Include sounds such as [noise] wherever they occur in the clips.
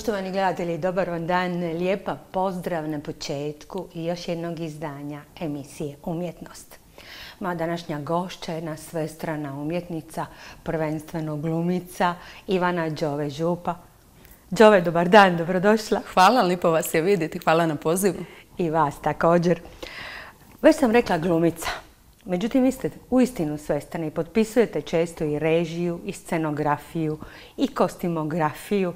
Poštovani gledatelji, dobar vam dan, lijepa pozdrav na početku i još jednog izdanja emisije Umjetnost. Moja današnja gošća je sve strana umjetnica, prvenstveno glumica, Ivana Đove Župa. Đove, dobar dan, dobrodošla. Hvala, lipo vas je vidjeti, hvala na pozivu. I vas također. Već sam rekla glumica, Međutim, vi ste uistinu svestani i potpisujete često i režiju, i scenografiju, i kostimografiju.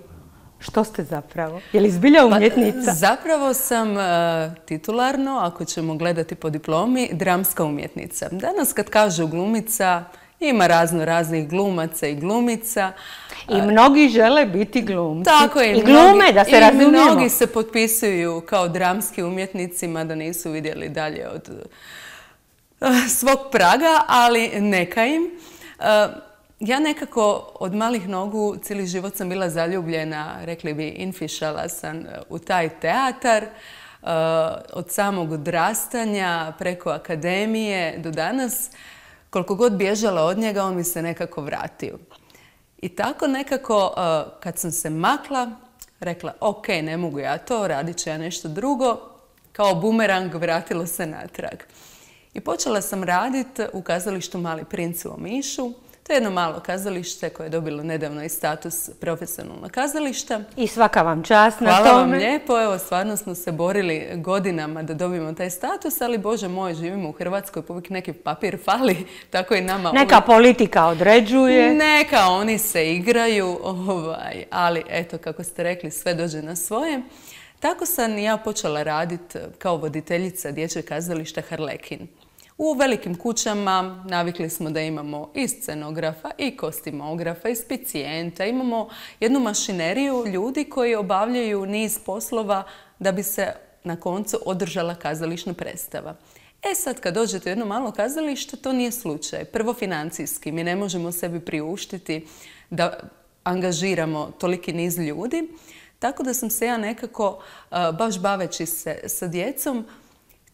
Što ste zapravo? Je li zbilja pa, umjetnica? zapravo sam e, titularno, ako ćemo gledati po diplomi, dramska umjetnica. Danas kad kažu glumica, ima razno raznih glumaca i glumica. I mnogi žele biti glumci. Tako je. I glume, da se razumijemo. I mnogi se potpisuju kao dramski umjetnici, mada nisu vidjeli dalje od e, svog praga, ali neka im. E, ja nekako od malih nogu cijeli život sam bila zaljubljena, rekli bi infišala sam e, u taj teatar. E, od samog drastanja preko akademije do danas, koliko god bježala od njega, on mi se nekako vratio. I tako nekako e, kad sam se makla, rekla ok, ne mogu ja to, radit ću ja nešto drugo, kao bumerang vratilo se natrag. I počela sam raditi u kazalištu Mali princ u Omišu, to je jedno malo kazalište koje je dobilo nedavno i status profesionalnog kazališta. I svaka vam čast na Hvala vam lijepo. Evo, stvarno smo se borili godinama da dobijemo taj status, ali Bože moj, živimo u Hrvatskoj, uvijek neki papir fali, [laughs] tako i nama. Neka politika određuje. Neka, oni se igraju, ovaj, ali eto, kako ste rekli, sve dođe na svoje. Tako sam ja počela raditi eh, kao voditeljica Dječje kazališta Harlekin. U velikim kućama navikli smo da imamo i scenografa, i kostimografa, i spicijenta. Imamo jednu mašineriju ljudi koji obavljaju niz poslova da bi se na koncu održala kazališna predstava. E sad kad dođete u jedno malo kazalište, to nije slučaj. Prvo financijski, mi ne možemo sebi priuštiti da angažiramo toliki niz ljudi. Tako da sam se ja nekako, baš baveći se sa djecom,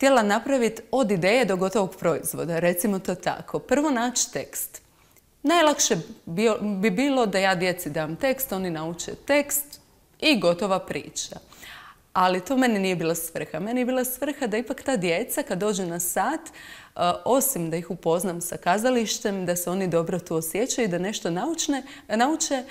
htjela napraviti od ideje do gotovog proizvoda, recimo to tako. Prvo naći tekst. Najlakše bi bilo da ja djeci dam tekst, oni nauče tekst i gotova priča. Ali to meni nije bila svrha. Meni je bila svrha da ipak ta djeca kad dođe na sat, e, osim da ih upoznam sa kazalištem, da se oni dobro tu osjećaju i da nešto nauče,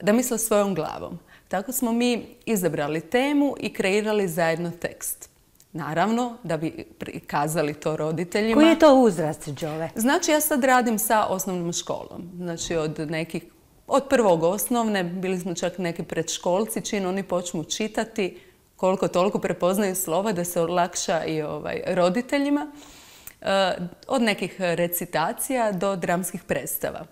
da misle svojom glavom. Tako smo mi izabrali temu i kreirali zajedno tekst. Naravno, da bi prikazali to roditeljima. Koji je to uzrast, Đove? Znači, ja sad radim sa osnovnom školom. Znači, od nekih, od prvog osnovne, bili smo čak neki predškolci, čim oni počnu čitati, koliko toliko prepoznaju slova da se olakša i ovaj, roditeljima. Eh, od nekih recitacija do dramskih predstava.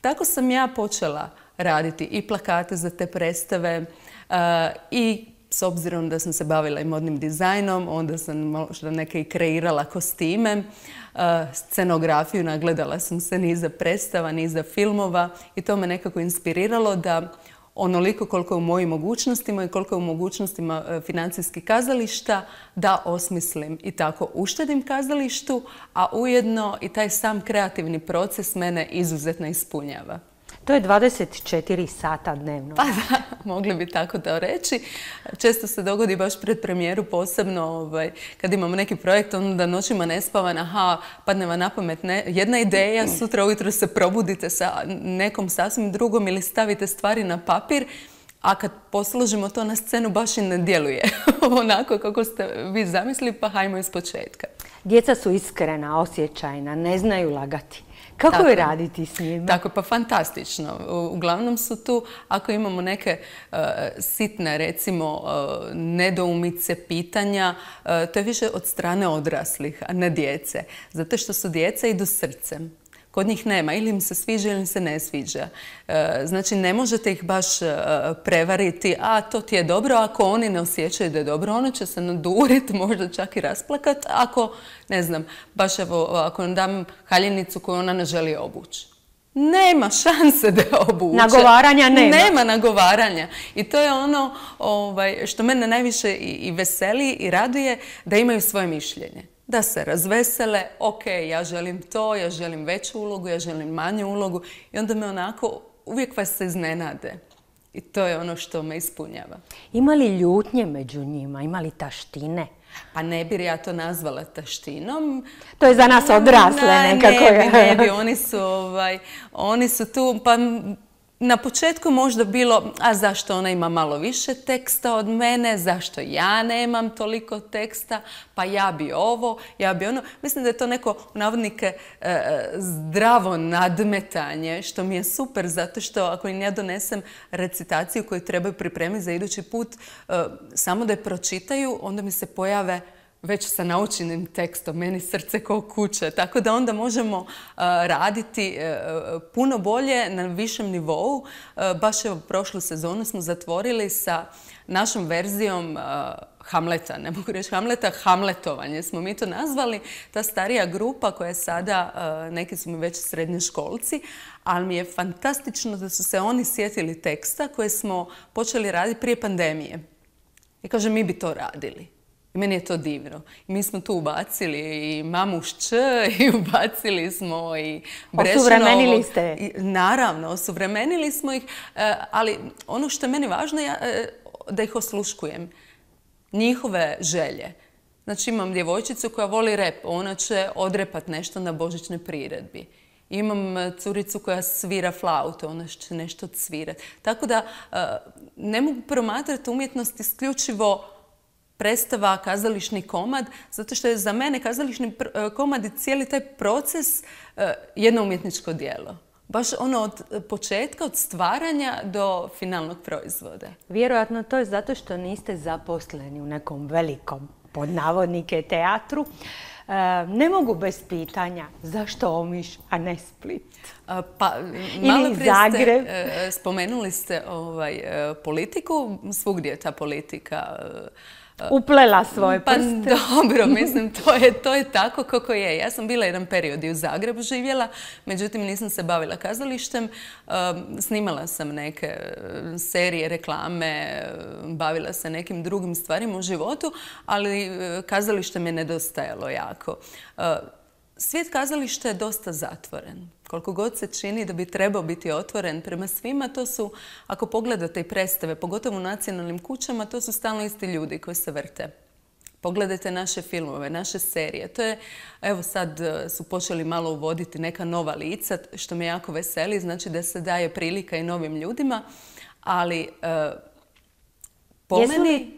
Tako sam ja počela raditi i plakate za te predstave eh, i s obzirom da sam se bavila i modnim dizajnom, onda sam možda neke i kreirala kostime, e, scenografiju, nagledala sam se ni za predstava, ni za filmova i to me nekako inspiriralo da onoliko koliko je u mojim mogućnostima i koliko je u mogućnostima e, financijskih kazališta, da osmislim i tako uštedim kazalištu, a ujedno i taj sam kreativni proces mene izuzetno ispunjava. To je 24 sata dnevno. Pa da, mogli bi tako da reći. Često se dogodi baš pred premijeru, posebno ovaj, kad imamo neki projekt, onda noćima ne aha, padne vam na pamet jedna ideja, sutra ujutro se probudite sa nekom sasvim drugom ili stavite stvari na papir, a kad posložimo to na scenu baš i ne djeluje [laughs] onako kako ste vi zamislili, pa hajmo iz početka. Djeca su iskrena, osjećajna, ne znaju lagati. Kako je raditi s njima? Tako, pa fantastično. Uglavnom su tu, ako imamo neke e, sitne, recimo, e, nedoumice, pitanja, e, to je više od strane odraslih, a ne djece. Zato što su djeca idu srcem. Kod njih nema. Ili im se sviđa ili im se ne sviđa. E, znači, ne možete ih baš e, prevariti, a to ti je dobro. Ako oni ne osjećaju da je dobro, ono će se naduriti, [laughs] možda čak i rasplakat. Ako, ne znam, baš evo, ako nam dam haljenicu koju ona ne želi obući. Nema šanse da je obuče. Nagovaranja nema. Nema nagovaranja. I to je ono ovaj, što mene najviše i veseli i raduje da imaju svoje mišljenje da se razvesele, ok, ja želim to, ja želim veću ulogu, ja želim manju ulogu i onda me onako, uvijek vas se iznenade. I to je ono što me ispunjava. Ima li ljutnje među njima? Ima li taštine? Pa ne bi ja to nazvala taštinom. To je za nas mm, odrasle nekako. Ne bi, ne bi. [laughs] Oni su, ovaj, oni su tu, pa na početku možda bilo, a zašto ona ima malo više teksta od mene, zašto ja nemam toliko teksta, pa ja bi ovo, ja bi ono. Mislim da je to neko, navodnike, e, e, zdravo nadmetanje, što mi je super, zato što ako im ja donesem recitaciju koju trebaju pripremiti za idući put, e, samo da je pročitaju, onda mi se pojave već sa naučenim tekstom, meni srce kao kuće, tako da onda možemo e, raditi e, e, puno bolje na višem nivou. baš evo prošlu sezonu smo zatvorili sa našom verzijom Hamleta, ne mogu reći Hamleta, Hamletovanje smo mi to nazvali. Ta starija grupa koja je sada, neki su mi već školci, ali mi je fantastično da su se oni sjetili teksta koje smo počeli raditi prije pandemije. I kaže, mi bi to radili. I meni je to divno. Mi smo tu ubacili i mamušče i [laughs] ubacili smo i brešno. Osuvremenili ste. naravno, osuvremenili smo ih, e, ali ono što je meni važno je da ih osluškujem. Njihove želje. Znači imam djevojčicu koja voli rep, ona će odrepat nešto na božićnoj priredbi. Imam e, curicu koja svira flaute, ona će nešto cvirati. Tako da e, ne mogu promatrati umjetnost isključivo predstava, kazališni komad, zato što je za mene kazališni e, komad i cijeli taj proces e, jedno umjetničko dijelo. Baš ono od početka, od stvaranja do finalnog proizvoda. Vjerojatno to je zato što niste zaposleni u nekom velikom, pod navodnike, teatru. E, ne mogu bez pitanja zašto Omiš, a ne Split? Pa, malo prije spomenuli ste ovaj, politiku, svugdje je ta politika uplela svoje pa prste. Pa dobro, [laughs] mislim, to je, to je tako kako je. Ja sam bila jedan period i u Zagrebu živjela, međutim nisam se bavila kazalištem. Snimala sam neke serije, reklame, bavila se nekim drugim stvarima u životu, ali kazalište me nedostajalo jako. Svijet kazališta je dosta zatvoren. Koliko god se čini da bi trebao biti otvoren prema svima, to su, ako pogledate i predstave, pogotovo u nacionalnim kućama, to su stalno isti ljudi koji se vrte. Pogledajte naše filmove, naše serije. To je, evo sad e, su počeli malo uvoditi neka nova lica, što me jako veseli, znači da se daje prilika i novim ljudima, ali e, po meni...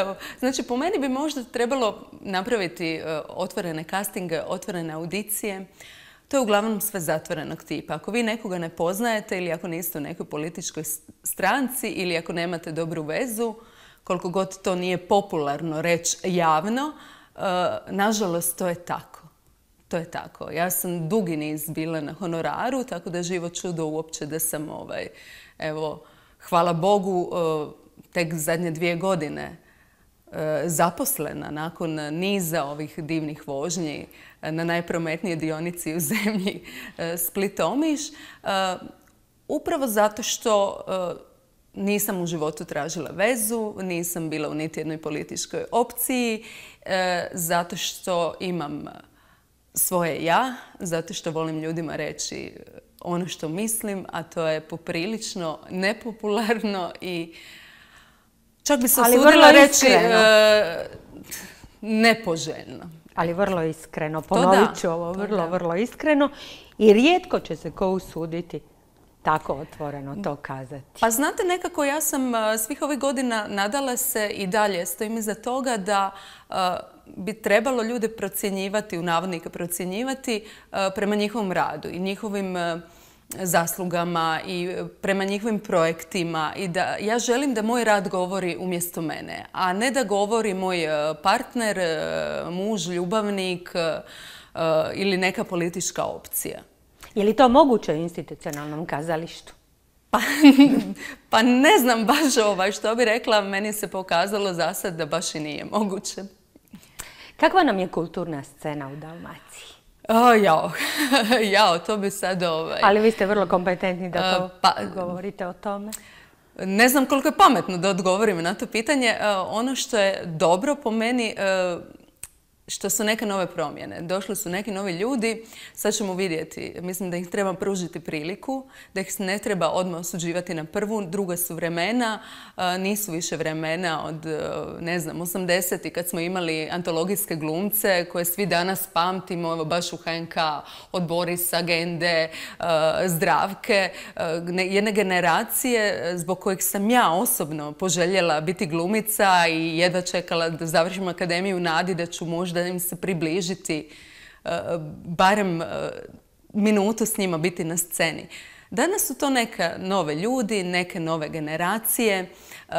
Evo. Znači, po meni bi možda trebalo napraviti e, otvorene castinge, otvorene audicije. To je uglavnom sve zatvorenog tipa. Ako vi nekoga ne poznajete ili ako niste u nekoj političkoj stranci ili ako nemate dobru vezu, koliko god to nije popularno reći javno, e, nažalost to je tako. To je tako. Ja sam dugi niz bila na honoraru, tako da je živo čudo uopće da sam ovaj, evo, hvala Bogu, e, tek zadnje dvije godine e, zaposlena nakon niza ovih divnih vožnji e, na najprometnije dionici u zemlji e, Split-Omiš, upravo zato što nisam u životu tražila vezu, nisam bila u niti jednoj političkoj opciji, zato što imam svoje ja, zato što volim ljudima reći ono što mislim, a to je poprilično nepopularno i Čak bi se ali osudila reći e, nepoželjno. Ali vrlo iskreno, ponovit ću ovo, vrlo, vrlo iskreno. I rijetko će se ko usuditi tako otvoreno to kazati. Pa znate, nekako ja sam e, svih ovih godina nadala se i dalje stojim iza toga da e, bi trebalo ljude procjenjivati, u procjenjivati prema njihovom radu i njihovim zaslugama i prema njihovim projektima i da ja želim da moj rad govori umjesto mene, a ne da govori moj e, partner, e, muž, ljubavnik e, ili neka politička opcija. Je li to moguće u institucionalnom kazalištu? Pa, [laughs] pa ne znam baš ovaj što bi rekla, meni se pokazalo za sad da baš i nije moguće. Kakva nam je kulturna scena u Dalmaciji? jao, [laughs] jao, to bi sad ovaj. Ali vi ste vrlo kompetentni da e, to pa, govorite o tome. Ne znam koliko je pametno da odgovorim na to pitanje. E, ono što je dobro po meni e, što su neke nove promjene. Došli su neki novi ljudi, sad ćemo vidjeti. Mislim da ih treba pružiti priliku, da ih ne treba odmah osuđivati na prvu. Druga su vremena, nisu više vremena od, e, ne znam, 80 kad smo imali antologijske glumce koje svi danas pamtimo, evo baš u HNK, od Borisa, Gende, e, Zdravke, e, jedne generacije zbog kojeg sam ja osobno poželjela biti glumica i jedva čekala da završim akademiju nadi da ću možda da im se približiti, e, barem e, minutu s njima biti na sceni. Danas su to neke nove ljudi, neke nove generacije, e,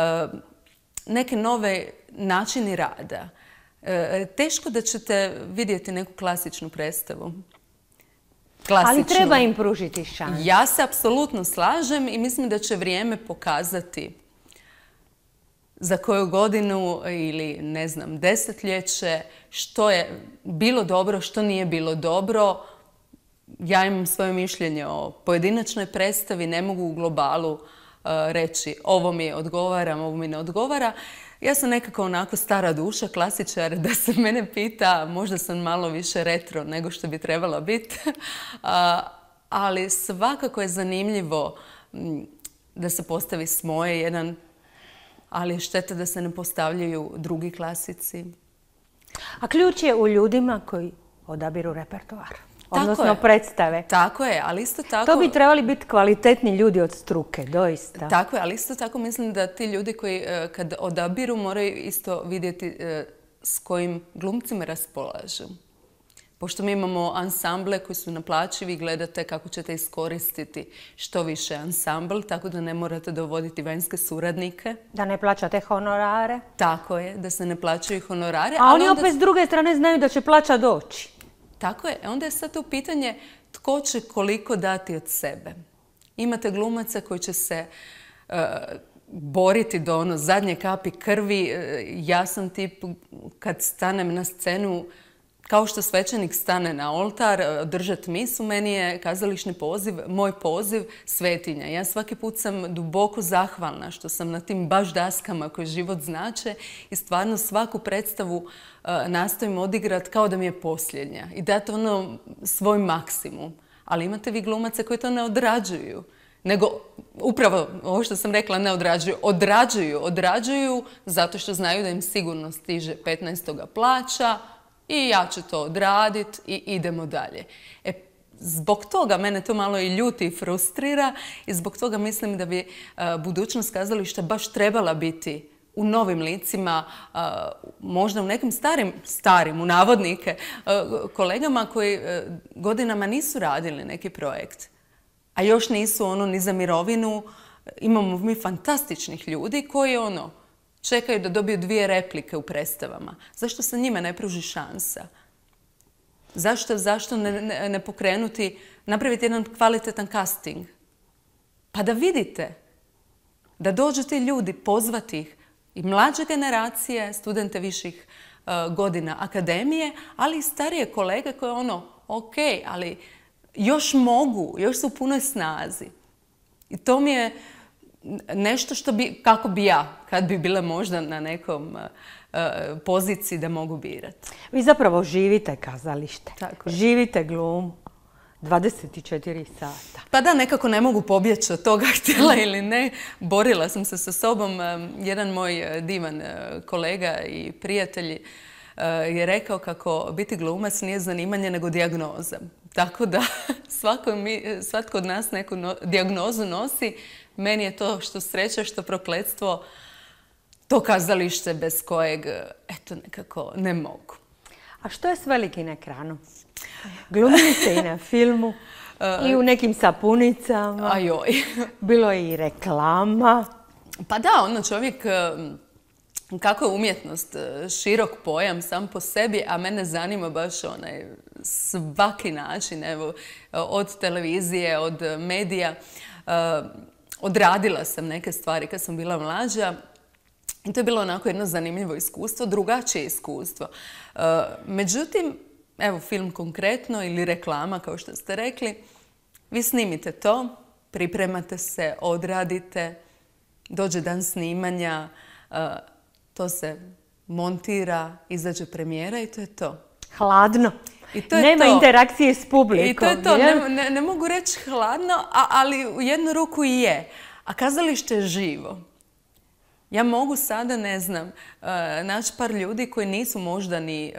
neke nove načini rada. Teško da ćete vidjeti neku klasičnu predstavu. Ali treba im pružiti šans. Ja se apsolutno slažem i mislim da će vrijeme pokazati za koju godinu ili ne znam desetljeće, što je bilo dobro, što nije bilo dobro. Ja imam svoje mišljenje o pojedinačnoj predstavi, ne mogu u globalu e, reći ovo mi odgovara, ovo mi ne odgovara. Ja sam nekako onako stara duša, klasičar, da se mene pita, možda sam malo više retro nego što bi trebala biti, [laughs] ali svakako je zanimljivo da se postavi s moje jedan ali šteta da se ne postavljaju drugi klasici. A ključ je u ljudima koji odabiru repertoar. odnosno predstave. Tako je, ali isto tako... To bi trebali biti kvalitetni ljudi od struke, doista. Tako je, ali isto tako mislim da ti ljudi koji e, kad odabiru moraju isto vidjeti e, s kojim glumcima raspolažu. Pošto mi imamo ansamble koji su naplaćivi, gledate kako ćete iskoristiti što više ansambl, tako da ne morate dovoditi vanjske suradnike. Da ne plaćate honorare. Tako je, da se ne plaćaju honorare. A oni opet s druge strane znaju da će plaća doći. Tako je, e onda je sad to pitanje tko će koliko dati od sebe. Imate glumaca koji će se e, boriti do ono zadnje kapi krvi. E, ja sam tip, kad stanem na scenu, kao što svećenik stane na oltar, e, držat misu, meni je kazališni poziv, moj poziv, svetinja. Ja svaki put sam duboko zahvalna što sam na tim baš daskama koje život znače i stvarno svaku predstavu e, nastojim odigrat kao da mi je posljednja i dati ono svoj maksimum. Ali imate vi glumace koji to ne odrađuju nego upravo ovo što sam rekla ne odrađuju, odrađuju, odrađuju zato što znaju da im sigurno stiže 15. plaća, i ja ću to odraditi i idemo dalje. E, zbog toga mene to malo i ljuti i frustrira i zbog toga mislim da bi a, e, budućnost kazališta baš trebala biti u novim licima, e, možda u nekim starim, starim, u navodnike, e, kolegama koji godinama nisu radili neki projekt, a još nisu ono ni za mirovinu. Imamo mi fantastičnih ljudi koji ono, čekaju da dobiju dvije replike u predstavama? Zašto se njima ne pruži šansa? Zašto, ne, pokrenuti, napraviti jedan kvalitetan casting? Pa da vidite, da dođu ti ljudi, pozvati ih i mlađe generacije, studente viših e, godina akademije, ali i starije kolege koje ono, ok, ali još mogu, još su u punoj snazi. I to mi je nešto što bi, kako bi ja, kad bi bila možda na nekom e, e, poziciji da mogu birati. Vi zapravo živite kazalište, Tako živite glumu. 24 sata. Pa da, nekako ne mogu pobjeći od toga, [laughs] htjela ili ne. Borila sam se sa sobom. E, jedan moj divan kolega i prijatelj je rekao kako biti glumac nije zanimanje nego dijagnoza. Tako da [laughs] svako svatko od nas neku diagnozu dijagnozu nosi meni je to što sreće, što prokledstvo, to kazalište bez kojeg, eto, nekako ne mogu. A što je s velikim ekranom? Glumili i na [laughs] filmu, i u nekim sapunicama. Ajoj. [laughs] Bilo je i reklama. Pa da, ono čovjek, kako je umjetnost, e, širok pojam sam po sebi, a mene zanima baš onaj svaki način, evo, e, od televizije, od medija. E, odradila sam neke stvari kad sam bila mlađa i to je bilo onako jedno zanimljivo iskustvo, drugačije iskustvo. E, međutim, evo film konkretno ili reklama kao što ste rekli, vi snimite to, pripremate se, odradite, dođe dan snimanja, e, to se montira, izađe premijera i to je to. Hladno. I to Nema interakcije s publikom. I to je to. Ne, mogu reći hladno, ali u jednu ruku i je. A kazalište je živo. Ja mogu sada, ne znam, eh, naći par ljudi koji nisu možda ni eh,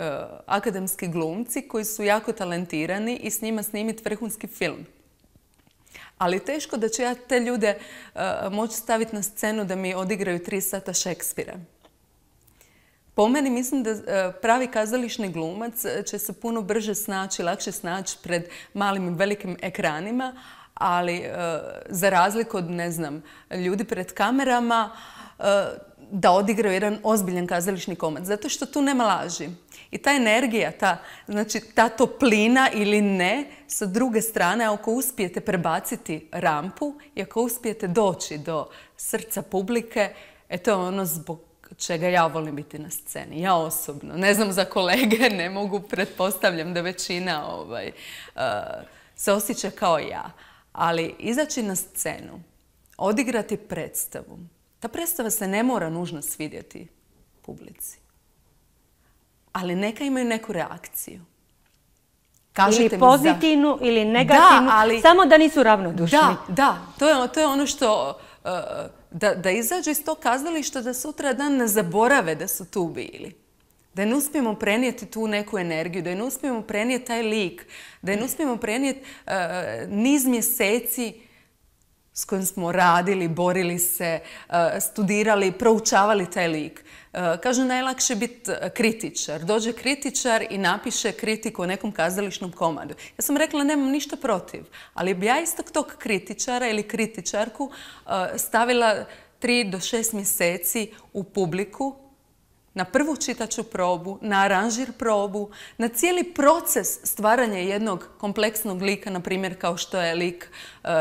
akademski glumci, koji su jako talentirani i s njima snimiti vrhunski film. Ali teško da ću ja te ljude eh, moći staviti na scenu da mi odigraju tri sata Šekspira. Po meni mislim da e, pravi kazališni glumac e, će se puno brže snaći, lakše snaći pred malim i velikim ekranima, ali e, za razliku od, ne znam, ljudi pred kamerama, da odigraju jedan ozbiljan kazališni komad. Zato što tu nema laži. I ta energija, ta, znači, ta toplina ili ne, sa druge strane, ako uspijete prebaciti rampu i ako uspijete doći do srca publike, e to je ono zbog čega ja volim biti na sceni. Ja osobno. Ne znam za kolege, [laughs] ne mogu, pretpostavljam da većina ovaj, eh, se osjeća kao ja. Ali izaći na scenu, odigrati predstavu. Ta predstava se ne mora nužno svidjeti publici. Ali neka imaju neku reakciju. Kažete ili pozitivnu ili negativnu, ali, samo da nisu ravnodušni. Da, da. To je, to je ono što... Eh, da, da izađu iz tog kazališta da sutra dan ne zaborave da su tu bili. Da ne uspijemo prenijeti tu neku energiju, da ne uspijemo prenijeti taj lik, da ne uspijemo prenijeti eh, niz mjeseci s kojim smo radili, borili se, eh, studirali, proučavali taj lik. E, Kaže najlakše biti e, kritičar. Dođe kritičar i napiše kritiku o nekom kazališnom komadu. Ja sam rekla nemam ništa protiv, ali bi ja istog tog kritičara ili kritičarku e, stavila tri do šest mjeseci u publiku na prvu čitaču probu, na aranžir probu, na cijeli proces stvaranja jednog kompleksnog lika, na primjer kao što je lik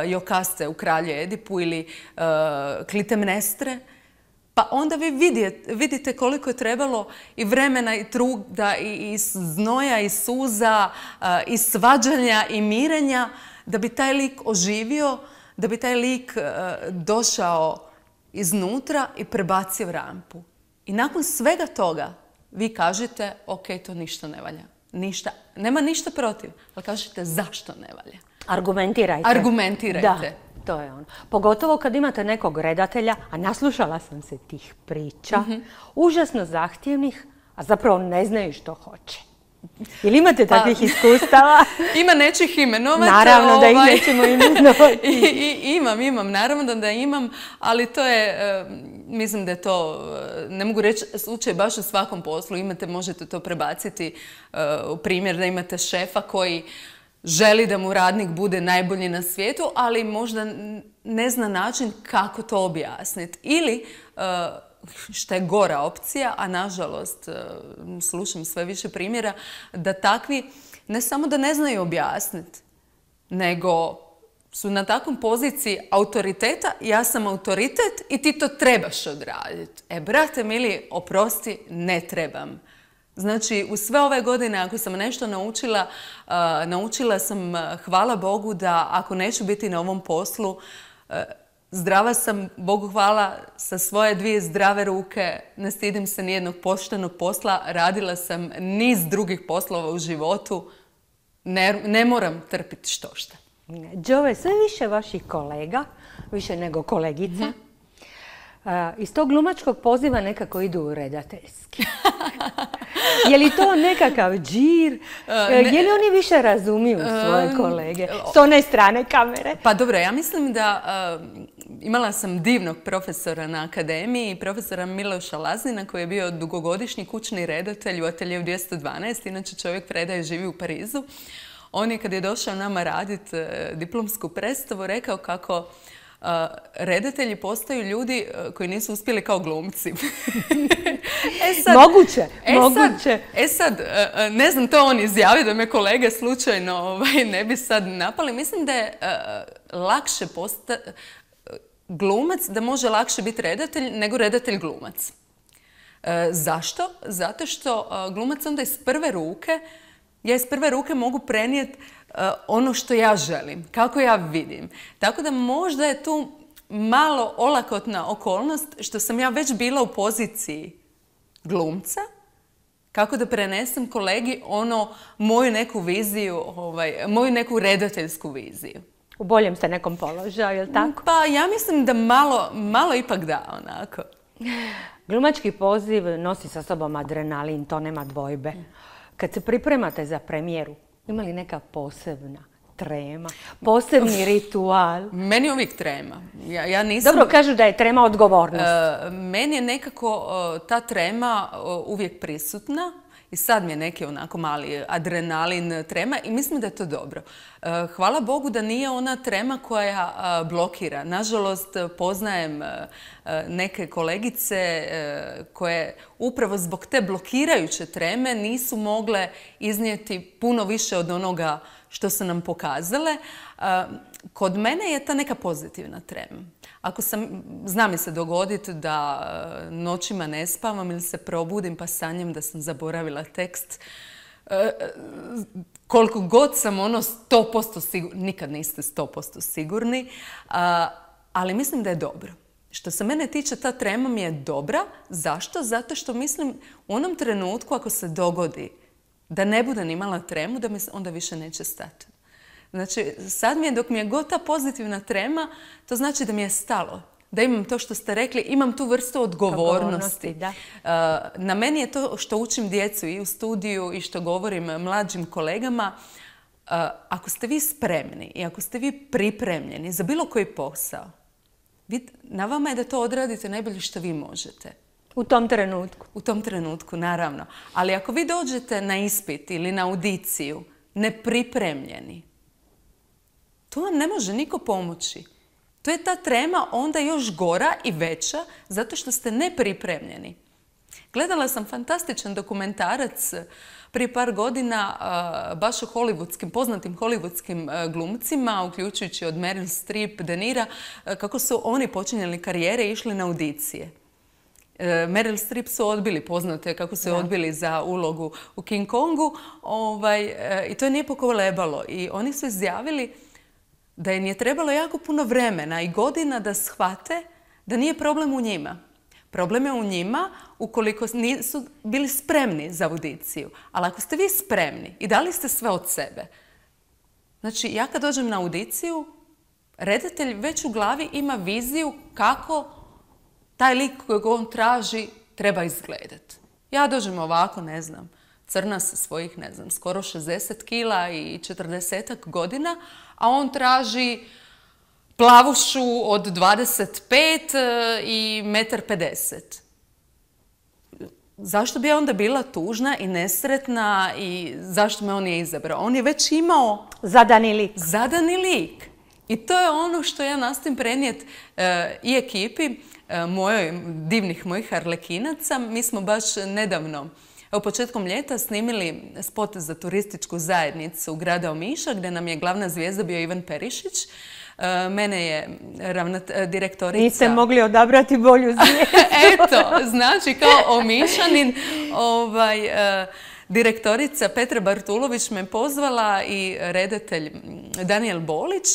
Jokaste u Kralje Edipu ili uh, Klitemnestre, pa onda vi vidite koliko je trebalo i vremena i truda i, i znoja i suza i svađanja i mirenja da bi taj lik oživio, da bi taj lik e, došao iznutra i prebacio rampu. I nakon svega toga vi kažete ok, to ništa ne valja. Ništa. Nema ništa protiv, ali kažete zašto ne valja. Argumentirajte. Argumentirajte. To je on. Pogotovo kad imate nekog redatelja, a naslušala sam se tih priča, mhm. užasno zahtjevnih, a zapravo ne znaju što hoće. Ili imate pa, takvih iskustava? [laughs] Ima nečih imenovati. Naravno da ih ovaj, nećemo [laughs] imenovati. imam, imam, naravno da imam, ali to je, mislim da je to, ne mogu reći slučaj baš u svakom poslu, imate, možete to prebaciti eh, u primjer da imate šefa koji želi da mu radnik bude najbolji na svijetu, ali možda ne zna način kako to objasniti. Ili, eh, što je gora opcija, a nažalost eh, slušam sve više primjera, da takvi ne samo da ne znaju objasniti, nego su na takvom poziciji autoriteta, ja sam autoritet i ti to trebaš odraditi. E, brate mili, oprosti, ne trebam. Znači, u sve ove godine ako sam nešto naučila, naučila sam, hvala Bogu, da ako neću biti na ovom poslu, zdrava sam, Bogu hvala, sa svoje dvije zdrave ruke, ne stidim se nijednog poštenog posla, radila sam niz drugih poslova u životu, ne, moram trpiti što šta. Đove, sve više vaših kolega, više nego kolegica, mhm iz tog glumačkog poziva nekako idu u redateljski. [laughs] je li to nekakav džir? E, e, je li oni više razumiju svoje kolege s one strane kamere? Pa dobro, ja mislim da imala sam divnog profesora na akademiji, profesora Miloša Lazina koji je bio dugogodišnji kućni redatelj u Ateljev 212, inače čovjek predaje živi u Parizu. On je kad je došao nama raditi e, diplomsku predstavu rekao kako redatelji postaju ljudi e, koji nisu uspjeli kao glumci. [laughs] E sad, moguće, e moguće. e sad, e, ne znam, to on izjavio da me kolege slučajno [laughs] ovaj, ne bi sad napali. Mislim da je lakše postati glumac, da može lakše biti redatelj nego redatelj glumac. Zašto? Zato što glumac onda iz prve ruke ja iz prve ruke mogu prenijeti Eh, ono što ja želim, kako ja vidim. Tako da možda je tu malo olakotna okolnost što sam ja već bila u poziciji glumca, kako da prenesem kolegi ono moju neku viziju, ovaj, moju neku redateljsku viziju. U boljem se nekom položaju, je tako? Pa ja mislim da malo, malo ipak da, onako. Glumački poziv nosi sa sobom adrenalin, to nema dvojbe. Kad se pripremate za premijeru, ima li neka posebna trema, posebni ritual? Meni je uvijek trema. Ja, ja Dobro, kažu da je trema odgovornost. E, meni je nekako e, ta trema e, uvijek prisutna i sad mi je neki onako mali adrenalin trema i mislim da je to dobro. E, hvala Bogu da nije ona trema koja e, blokira. Nažalost, poznajem e, neke kolegice koje upravo zbog te blokirajuće treme nisu mogle iznijeti puno više od onoga što su nam pokazale. Kod mene je ta neka pozitivna trema. Ako sam, zna mi se dogoditi da e, noćima ne spavam ili se probudim pa sanjem da sam zaboravila tekst, e, koliko god sam ono 100% sigurni, nikad niste 100% sigurni, ali mislim da je dobro. Što se mene tiče, ta trema mi je dobra. Zašto? Zato što mislim u onom trenutku ako se dogodi da ne budem imala tremu, da mi onda više neće stati. Znači, sad mi je, dok mi je gota pozitivna trema, to znači da mi je stalo. Da imam to što ste rekli, imam tu vrstu odgovornosti. Uh, na meni je to što učim djecu i u studiju i što govorim mlađim kolegama. Uh, ako ste vi spremni i ako ste vi pripremljeni za bilo koji posao, na vama je da to odradite najbolje što vi možete. U tom trenutku. U tom trenutku, naravno. Ali ako vi dođete na ispit ili na audiciju nepripremljeni, to vam ne može niko pomoći. To je ta trema onda još gora i veća zato što ste nepripremljeni. Gledala sam fantastičan dokumentarac prije par godina baš o hollywoodskim, poznatim hollywoodskim glumcima, uključujući od Meryl Streep, Denira, kako su oni počinjali karijere i išli na audicije. E, Meryl Streep su odbili, poznate kako su odbili za ulogu u King Kongu. Ovaj, e, I to je nije pokolebalo. I oni su izjavili da im je trebalo jako puno vremena i godina da shvate da nije problem u njima. Problem je u njima ukoliko nisu bili spremni za audiciju. Ali ako ste vi spremni i dali ste sve od sebe, znači ja kad dođem na audiciju, redatelj već u glavi ima viziju kako taj lik kojeg on traži treba izgledati. Ja dođem ovako, ne znam, crna sa svojih, ne znam, skoro 60 kila i 40 godina, a on traži plavušu od 25 e, i 1,50 m. Zašto bi ja onda bila tužna i nesretna i zašto me on je izabrao? On je već imao... Zadani lik. Zadani lik. I to je ono što ja nastim prenijet e, i ekipi e, mojoj, divnih mojih harlekinaca. Mi smo baš nedavno početkom ljeta snimili spot za turističku zajednicu grada Omiša gdje nam je glavna zvijezda bio Ivan Perišić. E, mene je e, direktorica... Niste mogli odabrati bolju zvijezdu. [laughs] Eto, znači kao Omišanin ovaj, e, direktorica Petra Bartulović me pozvala i redatelj Daniel Bolić.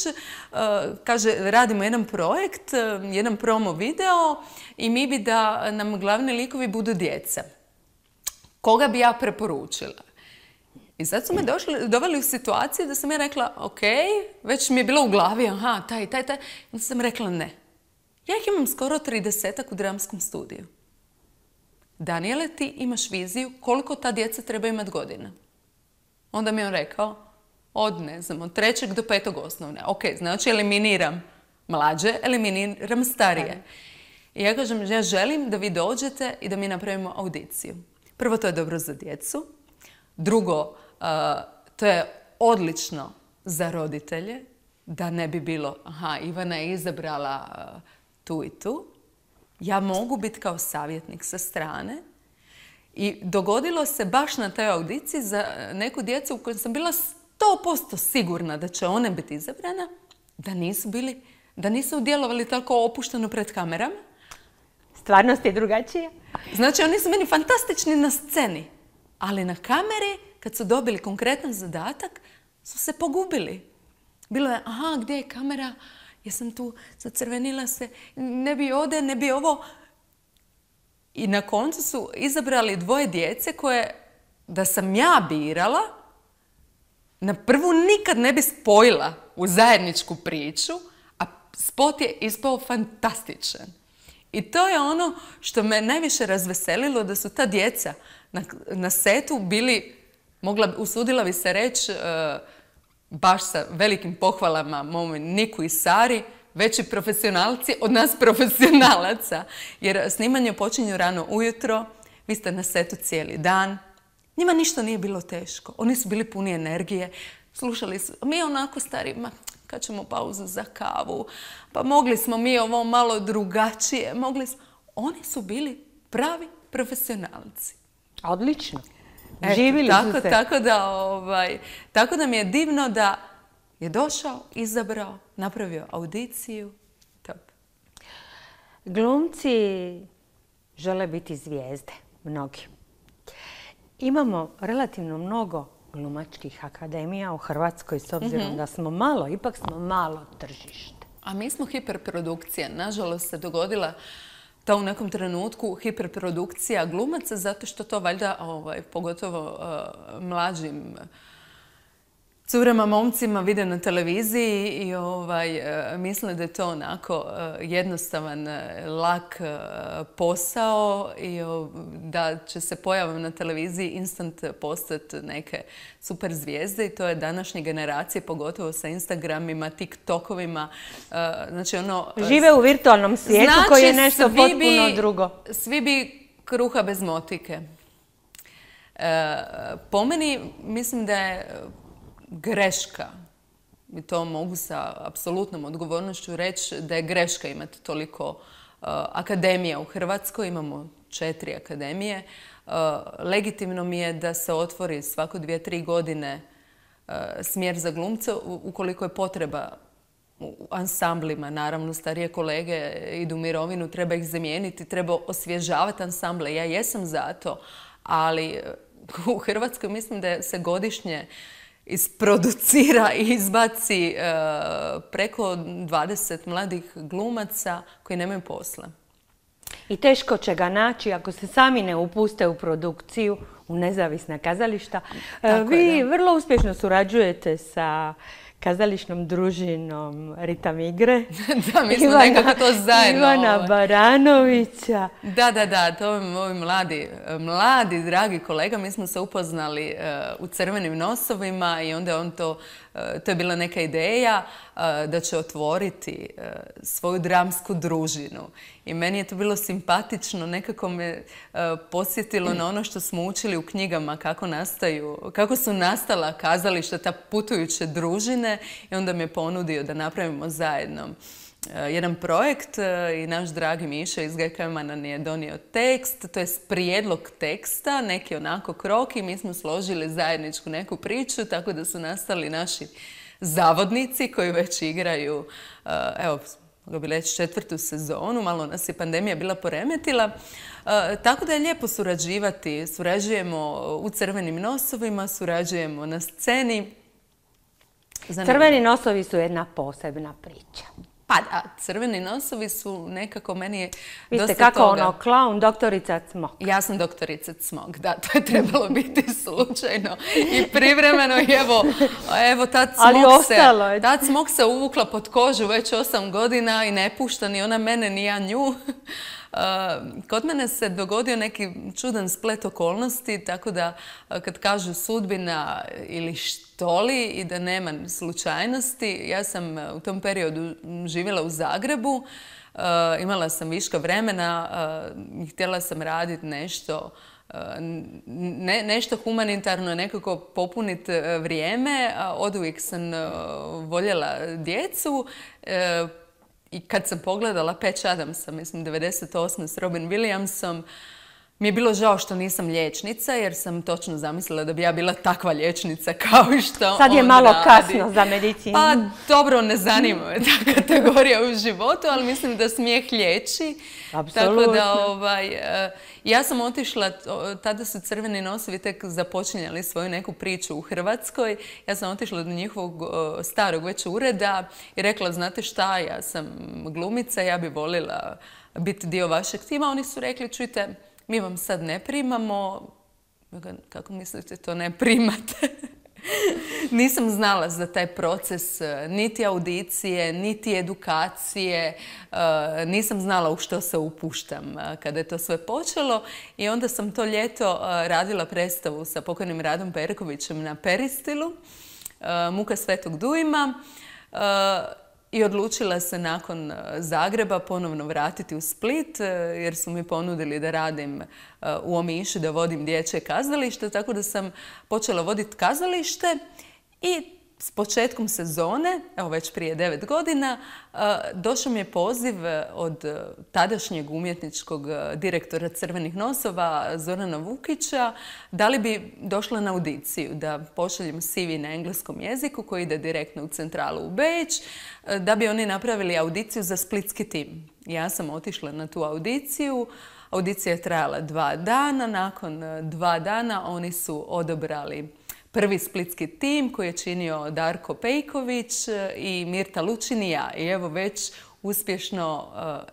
Kaže, radimo jedan projekt, jedan promo video i mi bi da nam glavni likovi budu djeca koga bi ja preporučila? I sad su me doveli u situaciju da sam ja rekla, ok, već mi je bilo u glavi, aha, taj, taj, taj. Onda sam rekla ne. Ja ih imam skoro 30 u dramskom studiju. Daniele, ti imaš viziju koliko ta djeca treba imati godina. Onda mi je on rekao, od ne znam, od trećeg do petog osnovne. Ok, znači eliminiram mlađe, eliminiram starije. I ja kažem, ja želim da vi dođete i da mi napravimo audiciju. Prvo, to je dobro za djecu. Drugo, e, to je odlično za roditelje, da ne bi bilo, aha, Ivana je izabrala e, tu i tu. Ja mogu biti kao savjetnik sa strane. I dogodilo se baš na toj audiciji za neku djecu u kojoj sam bila 100% sigurna da će one biti izabrana, da nisu bili, da nisu djelovali tako opušteno pred kamerama stvarnost je drugačija. Znači, oni su meni fantastični na sceni, ali na kameri, kad su dobili konkretan zadatak, su se pogubili. Bilo je, aha, gdje je kamera? Jesam tu, zacrvenila se, ne bi ode, ne bi ovo. I na koncu su izabrali dvoje djece koje, da sam ja birala, na prvu nikad ne bi spojila u zajedničku priču, a spot je ispao fantastičan. I to je ono što me najviše razveselilo da su ta djeca na, setu bili, mogla, usudila bi se reći, e, baš sa velikim pohvalama mom Niku i Sari, veći profesionalci od nas profesionalaca. Jer snimanje počinju rano ujutro, vi ste na setu cijeli dan. Njima ništa nije bilo teško. Oni su bili puni energije. Slušali su, mi onako starima, kad ćemo pauzu za kavu, pa mogli smo mi ovo malo drugačije, mogli smo. Oni su bili pravi profesionalci. Odlično. Živili tako, su se. Tako da, ovaj, tako da mi je divno da je došao, izabrao, napravio audiciju. Top. Glumci žele biti zvijezde, mnogi. Imamo relativno mnogo glumačkih akademija u Hrvatskoj, s obzirom mhm. da smo malo, ipak smo malo tržište. A mi smo hiperprodukcija. Nažalost se dogodila ta u nekom trenutku hiperprodukcija glumaca zato što to valjda, ovaj, pogotovo eh, mlađim curama, momcima vide na televiziji i ovaj, e, misle da je to onako e, jednostavan, e, lak posao i da će se pojavom na televiziji instant postati neke super zvijezde i to je današnje generacije, pogotovo sa Instagramima, TikTokovima. Znači ono... Žive u virtualnom svijetu znači, koji je nešto potpuno bi, drugo. Svi bi kruha bez motike. Po meni mislim da je greška, i to mogu sa apsolutnom odgovornošću reći da je greška imati toliko uh, akademija u Hrvatskoj, imamo četiri akademije. Uh, legitimno mi je da se otvori svako dvije, tri godine uh, smjer za glumce ukoliko je potreba u ansamblima. Naravno, starije kolege idu u mirovinu, treba ih zamijeniti, treba osvježavati ansamble. Ja jesam za to, ali u Hrvatskoj mislim da se godišnje isproducira i izbaci e, preko 20 mladih glumaca koji nemaju posla. I teško će ga naći ako se sami ne upuste u produkciju u nezavisna kazališta. E, vi vrlo uspješno surađujete sa kazališnom družinom ritam igre. [laughs] da, mi smo nekako to zajedno. Ivana Baranovića. Da, da, da, to moj mladi, mladi, dragi kolega, mi smo se upoznali e, u crvenim nosovima i onda je on to Eh, to je bila neka ideja eh, da će otvoriti eh, svoju dramsku družinu. I meni je to bilo simpatično, nekako me posjetilo na ono što smo učili u knjigama kako nastaju, kako su nastala kazališta, ta putujuće družine i onda mi je ponudio da napravimo zajedno Eh, jedan projekt eh, i naš dragi Miša iz GKM-a nam je donio tekst, to je prijedlog teksta, neki onako krok i mi smo složili zajedničku neku priču, tako da su nastali naši zavodnici koji već igraju, eh, evo, mogu četvrtu sezonu, malo nas je pandemija bila poremetila. tako da je lijepo surađivati. Surađujemo u crvenim nosovima, surađujemo na sceni. Crveni nosovi su jedna posebna priča. Pa da, crveni nosovi su nekako meni je Vi ste kako ono, klaun, doktorica Cmok. Ja sam doktorica Cmok, da, to je trebalo biti slučajno i privremeno i evo, evo ta Cmok se, ta Cmok se uvukla pod kožu već osam godina i ne pušta ni ona mene ni ja nju. Kod mene se dogodio neki čudan splet okolnosti, tako da e, kad kažu sudbina ili štoli i da nema slučajnosti, ja sam e, u tom periodu živjela u Zagrebu, e, imala sam viška vremena, htjela sam raditi nešto nešto humanitarno, nekako popuniti vrijeme. Od uvijek sam voljela djecu. I kad sam pogledala Patch Adamsa, mislim 98. s Robin Williamsom, mi je bilo žao što nisam liječnica jer sam točno zamislila da bi ja bila takva liječnica kao što Sad je malo kasno za medicinu. Pa dobro, ne zanima me ta kategorija u životu, ali mislim da smijeh liječi. Apsolutno. Tako da ovaj, eh, ja sam otišla, tada su crveni nosovi tek započinjali svoju neku priču u Hrvatskoj. Ja sam otišla do njihovog starog već ureda i rekla, znate šta, ja sam glumica, ja bi volila biti dio vašeg tima. Oni su rekli, čujte, mi vam sad ne primamo. Kako mislite, to ne primate? [laughs] Nisam znala za taj proces e, niti audicije, niti edukacije, e, nisam znala u što se upuštam e, kada je to sve počelo i onda sam to ljeto radila predstavu sa pokojnim Radom Perkovićem na Peristilu, Muka Svetog Dujma i odlučila se nakon e, Zagreba ponovno vratiti u Split e, jer su mi ponudili da radim e, u Omiši, da vodim dječje kazalište, tako da sam počela voditi kazalište i s početkom sezone, evo već prije devet godina, e, došao mi je poziv e, od e, tadašnjeg umjetničkog direktora Crvenih nosova, Zorana Vukića, da li bi došla na audiciju, da pošaljem CV na engleskom jeziku koji ide direktno u centralu u Beč, da bi oni napravili audiciju za splitski tim. Ja sam otišla na tu audiciju, Audicija je trajala dva dana, nakon dva dana oni su odobrali prvi splitski tim koji je činio Darko Pejković e, i Mirta Lučinija. I evo već uspješno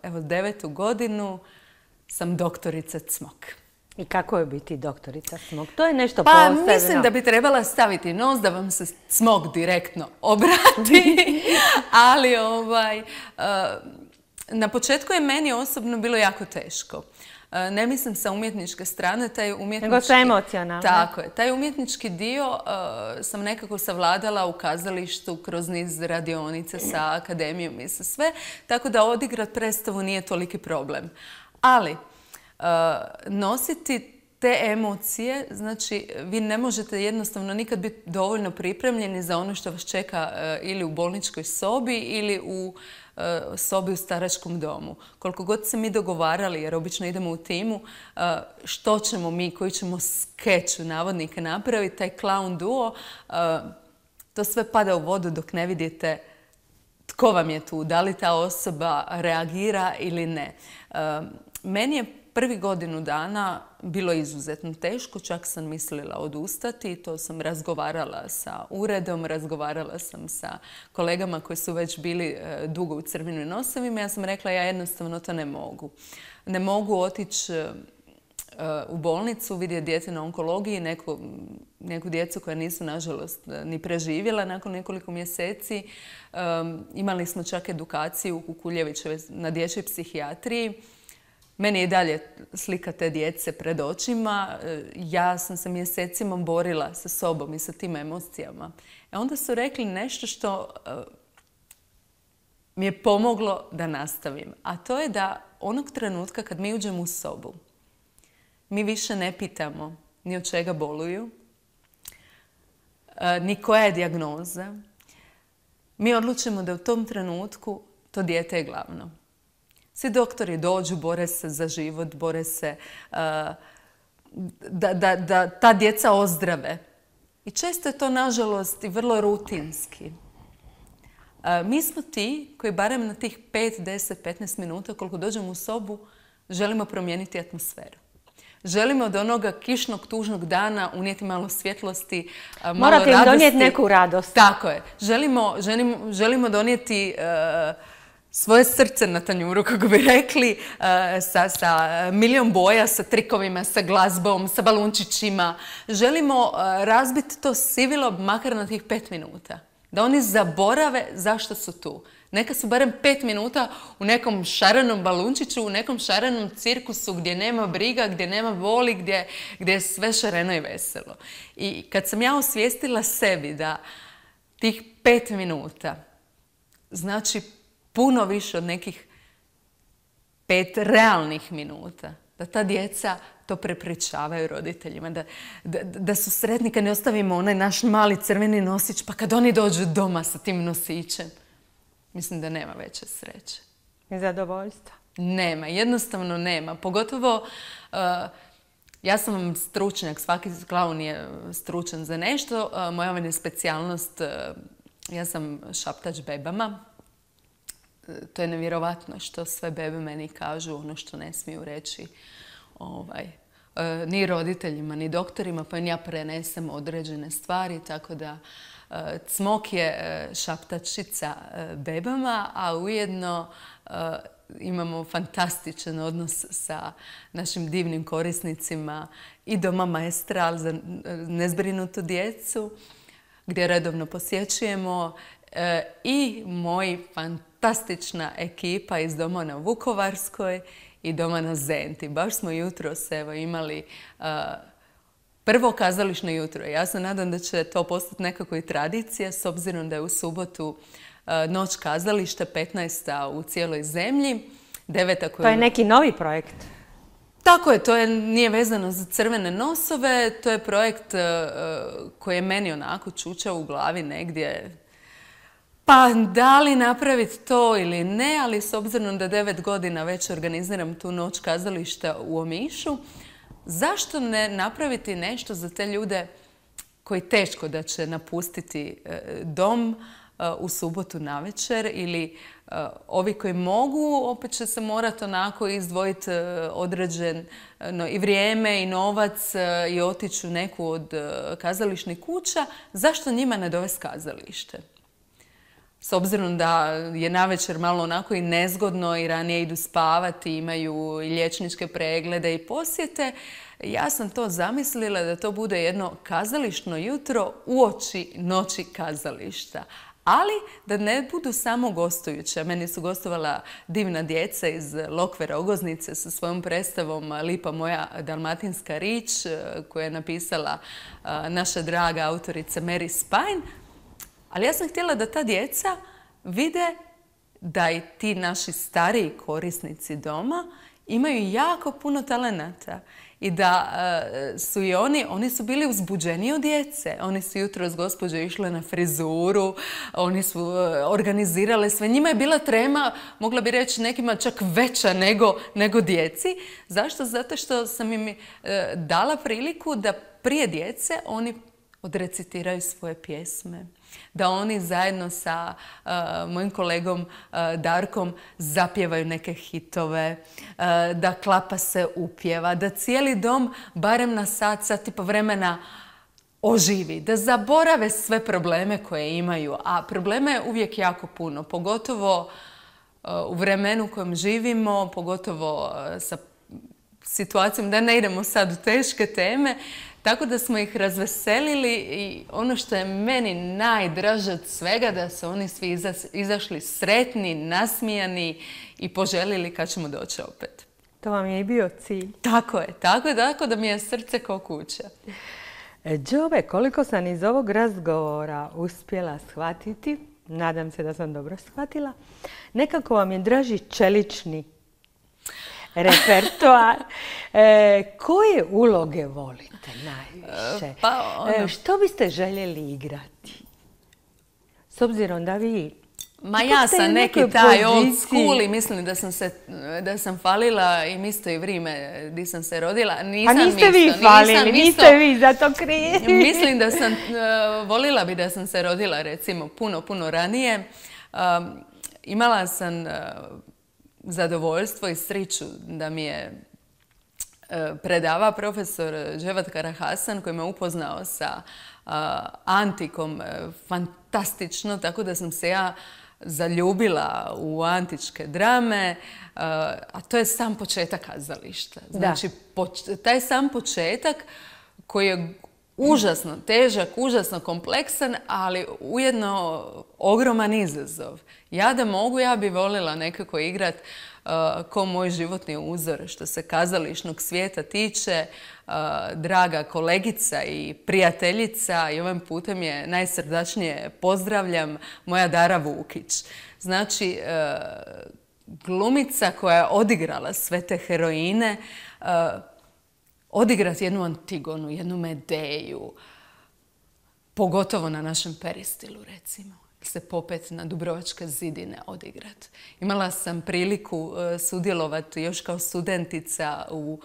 e, evo, devetu godinu sam doktorica Cmok. I kako je biti doktorica smog? To je nešto pa, posebno. Pa mislim da bi trebala staviti nos da vam se smog direktno obrati. [laughs] Ali ovaj, e, na početku je meni osobno bilo jako teško. E, ne mislim sa umjetničke strane, taj umjetnički... Tako je. Taj umjetnički dio e, sam nekako savladala u kazalištu kroz niz radionice sa akademijom i sa sve. Tako da odigrat predstavu nije toliki problem. Ali e, nositi te emocije, znači vi ne možete jednostavno nikad biti dovoljno pripremljeni za ono što vas čeka ili u bolničkoj sobi ili u E, sobi u staračkom domu. Koliko god se mi dogovarali, jer obično idemo u timu, e, što ćemo mi, koji ćemo skeć u navodnike napraviti, taj clown duo, e, to sve pada u vodu dok ne vidite tko vam je tu, da li ta osoba reagira ili ne. Meni je Prvi godinu dana bilo je izuzetno teško, čak sam mislila odustati. To sam razgovarala sa uredom, razgovarala sam sa kolegama koji su već bili e, dugo u crvenim nosovima. Ja sam rekla ja jednostavno to ne mogu. Ne mogu otići e, e, u bolnicu, vidjeti djece na onkologiji, neku, djecu koja nisu nažalost ni preživjela nakon nekoliko mjeseci. imali smo čak edukaciju u Kukuljevićevoj na dječjoj psihijatriji meni je i dalje slika te djece pred očima. E, ja sam se mjesecima borila sa sobom i sa tim emocijama. E, onda su rekli nešto što e, mi je pomoglo da nastavim. A to je da onog trenutka kad mi uđemo u sobu, mi više ne pitamo ni od čega boluju, ni koja je dijagnoza. Mi odlučimo da u tom trenutku to dijete je glavno. Svi doktori dođu, bore se za život, bore se uh, da, ta djeca ozdrave. I često je to, nažalost, i vrlo rutinski. Uh, mi smo ti koji barem na tih 5, 10, 15 minuta koliko dođemo u sobu želimo promijeniti atmosferu. Želimo od onoga kišnog, tužnog dana unijeti malo svjetlosti, uh, malo Morate radosti. Morate im donijeti neku radost. Tako je. Želimo, donijeti svoje srce na tanjuru, kako bi rekli, eh, sa, eh, milijom boja, sa trikovima, sa glazbom, sa balunčićima. Želimo eh, razbiti to sivilo makar na tih pet minuta. Da oni zaborave zašto su tu. Neka su barem pet minuta u nekom šarenom balunčiću, u nekom šarenom cirkusu gdje nema briga, gdje nema voli, gdje, gdje je sve šareno i veselo. I kad sam ja osvijestila sebi da tih pet minuta znači puno više od nekih pet realnih minuta. Da ta djeca to prepričavaju roditeljima. Da, da, da su sretni kad ne ostavimo onaj naš mali crveni nosić pa kad oni dođu doma sa tim nosićem. Mislim da nema veće sreće. I zadovoljstva. Nema, jednostavno nema. Pogotovo, uh, ja sam vam stručnjak, svaki klaun je stručan za nešto. Uh, moja moja je specijalnost, uh, ja sam šaptač bebama, to je nevjerovatno što sve bebe meni kažu ono što ne smiju reći ovaj, e, ni roditeljima, ni doktorima, pa ja prenesem određene stvari, tako da e, cmok je e, šaptačica bebama, a ujedno imamo fantastičan odnos sa našim divnim korisnicima i Doma ali za nezbrinutu djecu, gdje redovno posjećujemo i moji fantastični fantastična ekipa iz doma na Vukovarskoj i doma na Zenti. Baš smo jutro se evo, imali uh, prvo kazališno jutro. Ja se nadam da će to postati nekako i tradicija s obzirom da je u subotu uh, noć kazališta 15. u cijeloj zemlji. Deveta To je neki novi projekt. Tako je, to je, nije vezano za crvene nosove, to je projekt uh, koji je meni onako čučao u glavi negdje pa da li napraviti to ili ne, ali s obzirom da devet godina već organiziram tu noć kazališta u Omišu, zašto ne napraviti nešto za te ljude koji teško da će napustiti e, dom e, u subotu na večer ili e, ovi koji mogu, opet će se morati onako izdvojiti određeno i vrijeme i novac i otići u neku od kazališnih kuća. Zašto njima ne dovesti kazalište? s obzirom da je navečer malo onako i nezgodno i ranije idu spavati, imaju i liječničke preglede i posjete, ja sam to zamislila da to bude jedno kazališno jutro oči noći kazališta. Ali da ne budu samo gostujuće. Meni su gostovala divna djeca iz Lokvera Ogoznice sa svojom predstavom Lipa moja dalmatinska rič eh, koju je napisala eh, naša draga autorica Mary Spine. Ali ja sam htjela da ta djeca vide da i ti naši stariji korisnici doma imaju jako puno talenata i da eh, su i oni, oni su bili uzbuđeni od djece. Oni su jutro s gospođe išle na frizuru, oni su eh, organizirale sve. Njima je bila trema, mogla bi reći nekima čak veća nego, djeci. Zašto? Zato što sam im eh, dala priliku da prije djece oni odrecitiraju svoje pjesme, da oni zajedno sa e, mojim kolegom e, Darkom zapjevaju neke hitove, e, da klapa se upjeva, da cijeli dom barem na sat, sat i po vremena oživi, da zaborave sve probleme koje imaju, a problema je uvijek jako puno, pogotovo u vremenu u kojem živimo, pogotovo sa situacijom da ne idemo sad u teške teme, tako da smo ih razveselili i ono što je meni najdraže od svega da su oni svi izašli sretni, nasmijani i poželili kad ćemo doći opet. To vam je i bio cilj. Tako je, tako je, tako da mi je srce kao kuća. Džove, koliko sam iz ovog razgovora uspjela shvatiti, nadam se da sam dobro shvatila, nekako vam je draži čelični repertoar. E, koje uloge volite najviše? E, pa e, ono- što biste željeli igrati? S obzirom da vi Ma ja sam neki taj old school i mislim da sam, da sam falila i misto i vrijeme di sam se rodila. A niste vi falili, niste vi za to [laughs] Mislim da sam, volila bi da sam se rodila recimo puno, puno ranije. imala sam zadovoljstvo i sreću da mi je e, predava profesor Dževat Karahasan koji me upoznao sa antikom e, fantastično, tako da sam se ja zaljubila u antičke drame, e, a to je sam početak kazališta. Znači, taj sam početak koji je užasno težak, užasno kompleksan, ali ujedno ogroman izazov. Ja da mogu, ja bi volila nekako igrat uh, ko moj životni uzor što se kazališnog svijeta tiče. Uh, draga kolegica i prijateljica i ovim putem je najsrdačnije pozdravljam moja Dara Vukić. Znači, uh, glumica koja je odigrala sve te heroine, odigrati jednu Antigonu, jednu Medeju, pogotovo na našem peristilu recimo se popet na Dubrovačke zidine odigrat. Imala sam priliku e, sudjelovati još kao studentica u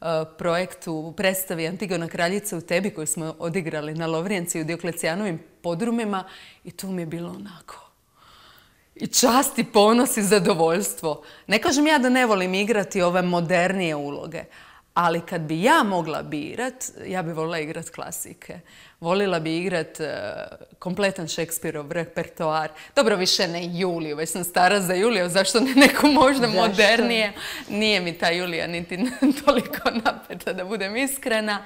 e, projektu u predstavi Antigona kraljica u tebi koju smo odigrali na Lovrijenci u Dioklecijanovim podrumima i tu mi je bilo onako i čast i ponos i zadovoljstvo. Ne kažem ja da ne volim igrati ove modernije uloge, ali kad bi ja mogla birat, ja bi volila igrat klasike. Volila bi igrat e, kompletan Šekspirov repertoar. Dobro, više ne Juliju, već sam stara za Juliju, zašto ne neku možda modernije. Nije mi ta Julija niti [laughs] toliko napeta, da budem iskrena.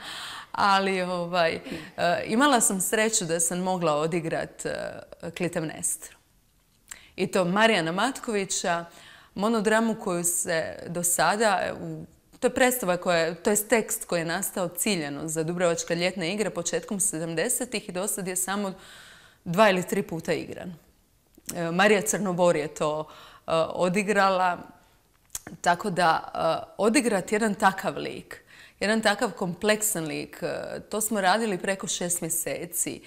Ali ovaj, e, imala sam sreću da sam mogla odigrat uh, I to Marijana Matkovića, monodramu koju se do sada u to je predstava koja, to je tekst koji je nastao ciljeno za Dubrovačka ljetne igra početkom 70-ih i sad je samo dva ili tri puta igran. E, Marija Crnobor je to e, odigrala, tako da e, odigrati jedan takav lik, jedan takav kompleksan lik, to smo radili preko šest mjeseci,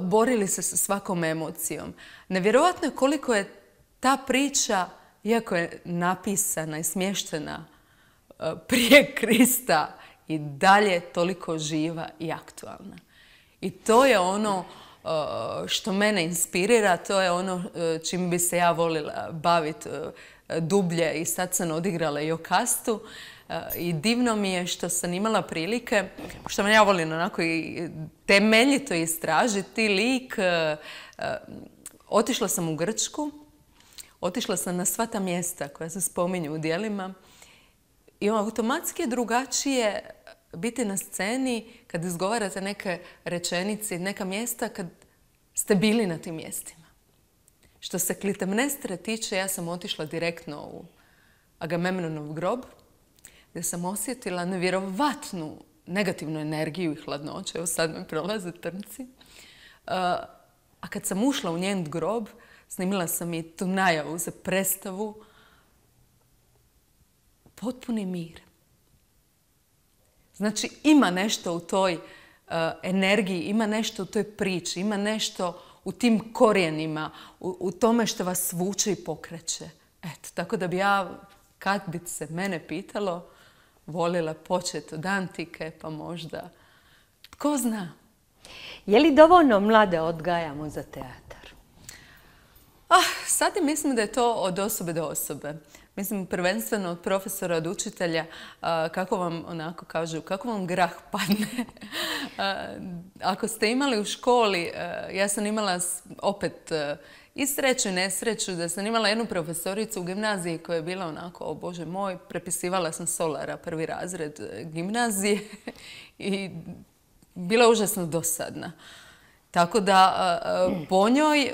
borili se sa svakom emocijom. Nevjerojatno je koliko je ta priča, iako je napisana i smještena E, prije [laughs] Krista i dalje toliko živa i aktualna. I to je ono e, što mene inspirira, to je ono e, čim bi se ja volila baviti dublje i sad sam odigrala i o kastu. I divno mi je što sam imala prilike, što me ja volim onako i temeljito istražiti lik. Otišla sam u Grčku, otišla sam na sva ta mjesta koja se spominju u dijelima i ono, automatski je drugačije biti na sceni kad izgovarate neke rečenice i neka mjesta kad ste bili na tim mjestima. Što se Klitemnestre tiče, ja sam otišla direktno u Agamemnonov grob, gdje sam osjetila nevjerovatnu negativnu energiju i hladnoće. Evo sad me prolaze trnci. E, a kad sam ušla u njen grob, snimila sam i tu najavu za predstavu potpuni mir. Znači, ima nešto u toj e, energiji, ima nešto u toj priči, ima nešto u tim korijenima, u, tome što vas vuče i pokreće. Eto, tako da bi ja, kad bi se mene pitalo, volila početi od antike, pa možda, tko zna? Je li dovoljno mlade odgajamo za teatar? Ah, sad mislim da je to od osobe do osobe. Mislim, prvenstveno od profesora, od učitelja, kako vam, onako kažu, kako vam grah [laughs] padne. Ako ste imali u školi, ja sam imala opet i sreću i nesreću da sam imala jednu profesoricu u gimnaziji koja je bila onako, o Bože moj, prepisivala sam solara, prvi razred e, gimnazije [laughs] i bila užasno dosadna. Tako da po njoj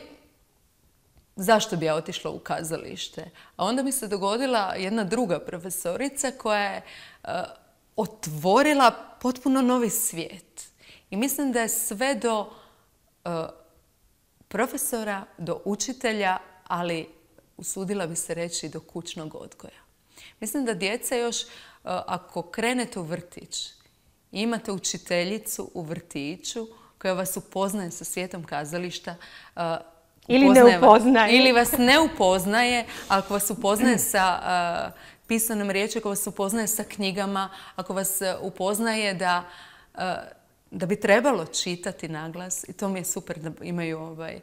zašto bi ja otišla u kazalište. A onda mi se dogodila jedna druga profesorica koja je eh, otvorila potpuno novi svijet. I mislim da je sve do eh, profesora, do učitelja, ali usudila bi se reći do kućnog odgoja. Mislim da djeca još, eh, ako krenete u vrtić, imate učiteljicu u vrtiću koja vas upoznaje sa svijetom kazališta, ili ne upoznaje. Ili vas ne upoznaje, ako vas upoznaje sa eh, pisanom riječi, ako vas upoznaje sa knjigama, ako vas eh, upoznaje da, eh, da bi trebalo čitati naglas, i to mi je super da imaju ovaj,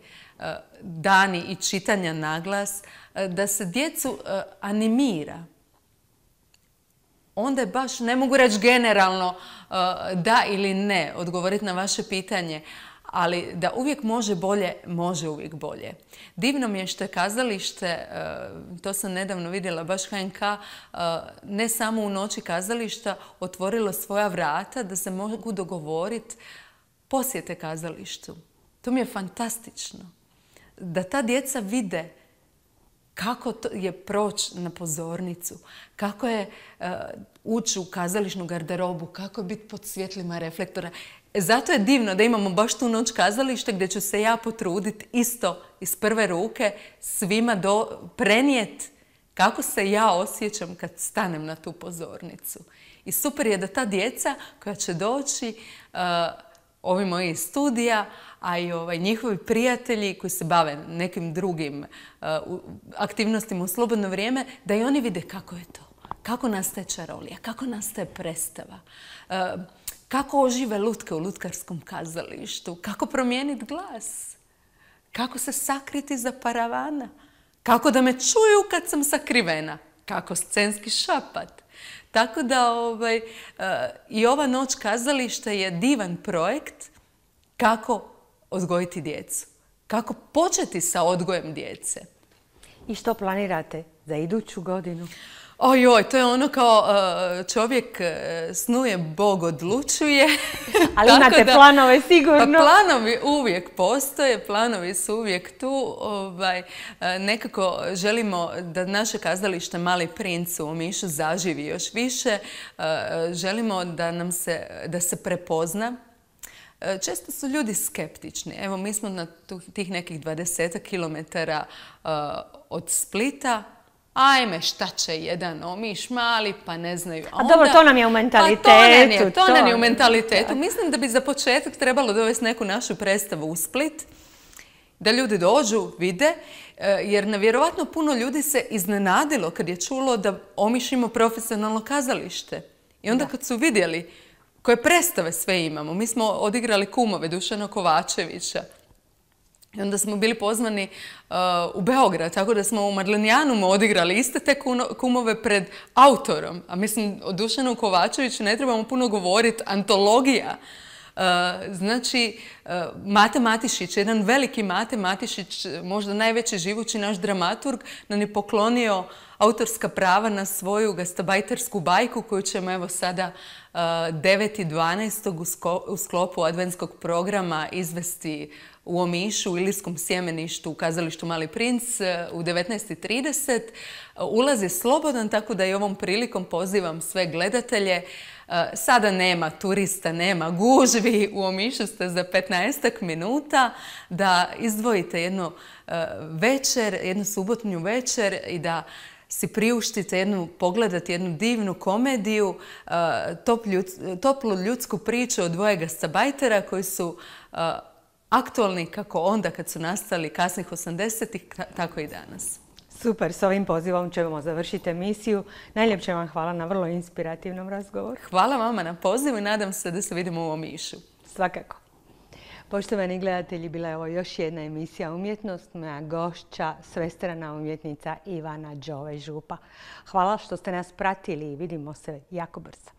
dani i čitanja naglas, da se djecu animira onda je baš, ne mogu reći generalno da ili ne, odgovoriti na vaše pitanje, ali da uvijek može bolje, može uvijek bolje. Divno mi je što je kazalište, e, to sam nedavno vidjela baš HNK, e, ne samo u noći kazališta otvorilo svoja vrata da se mogu dogovoriti posjete kazalištu. To mi je fantastično. Da ta djeca vide kako to je proći na pozornicu, kako je e, ući u kazališnu garderobu, kako je biti pod svjetlima reflektora. Zato je divno da imamo baš tu noć kazalište gdje ću se ja potruditi isto iz prve ruke svima do, prenijet kako se ja osjećam kad stanem na tu pozornicu. I super je da ta djeca koja će doći, eh, ovi moji studija, a i ovaj, njihovi prijatelji koji se bave nekim drugim eh, aktivnostima u slobodno vrijeme, da i oni vide kako je to. Kako nastaje čarolija, kako nastaje predstava. Eh, kako ožive lutke u lutkarskom kazalištu? Kako promijeniti glas? Kako se sakriti za paravana? Kako da me čuju kad sam sakrivena? Kako scenski šapat? Tako da ovaj, e, i ova noć kazališta je divan projekt kako odgojiti djecu. Kako početi sa odgojem djece. I što planirate za iduću godinu? Ojoj, to je ono kao e, čovjek e, snuje, Bog odlučuje. [laughs] Ali imate planove pa sigurno. planovi uvijek postoje, planovi su uvijek tu. Ovaj, e, nekako želimo da naše kazalište Mali princ u Mišu zaživi još više. Želimo da nam se, da se prepozna Često su ljudi skeptični. Evo, mi smo na tih nekih 20 kilometara od Splita, ajme šta će jedan omiš mali, pa ne znaju. A, dobro, to nam je u pa mentalitetu. to nam je, u mentalitetu. Mislim da bi za početak trebalo dovesti neku našu predstavu u Split, da ljudi dođu, vide, e, jer nevjerojatno puno ljudi se iznenadilo kad je čulo da omišimo profesionalno kazalište. I onda kad su vidjeli koje predstave sve imamo, mi smo odigrali kumove Dušana Kovačevića, i onda smo bili pozvani uh, u Beograd, tako da smo u Marlenijanumu odigrali iste te kumove pred autorom. A mislim, o Dušanu Kovačeviću ne trebamo puno govoriti, antologija. Uh, znači, uh, Mate Matišić, jedan veliki Mate Matišić, možda najveći živući naš dramaturg, nam je poklonio autorska prava na svoju gastabajtersku bajku koju ćemo evo sada 9.12. Uh, u sklopu adventskog programa izvesti u Omišu, u Ilijskom sjemeništu, u kazalištu Mali princ uh, u 19.30. Uh, ulaz je slobodan, tako da i ovom prilikom pozivam sve gledatelje. Sada nema turista, nema gužvi, u Omišu ste za 15 minuta da izdvojite jednu večer, jednu subotnju večer i da si priuštiti jednu, pogledati jednu divnu komediju, uh, toplu ljudsku priču od dvojega sabajtera koji su uh, aktualni kako onda kad su nastali kasnih 80-ih, tako i danas. Super, s ovim pozivom ćemo završiti emisiju. Najljepše vam hvala na vrlo inspirativnom razgovoru. Hvala vama na pozivu i nadam se da se vidimo u Omišu. Svakako. Poštovani gledatelji, bila je ovo još jedna emisija Umjetnost. Moja gošća, svestrana umjetnica Ivana Đove Župa. Hvala što ste nas pratili i vidimo se jako brzo.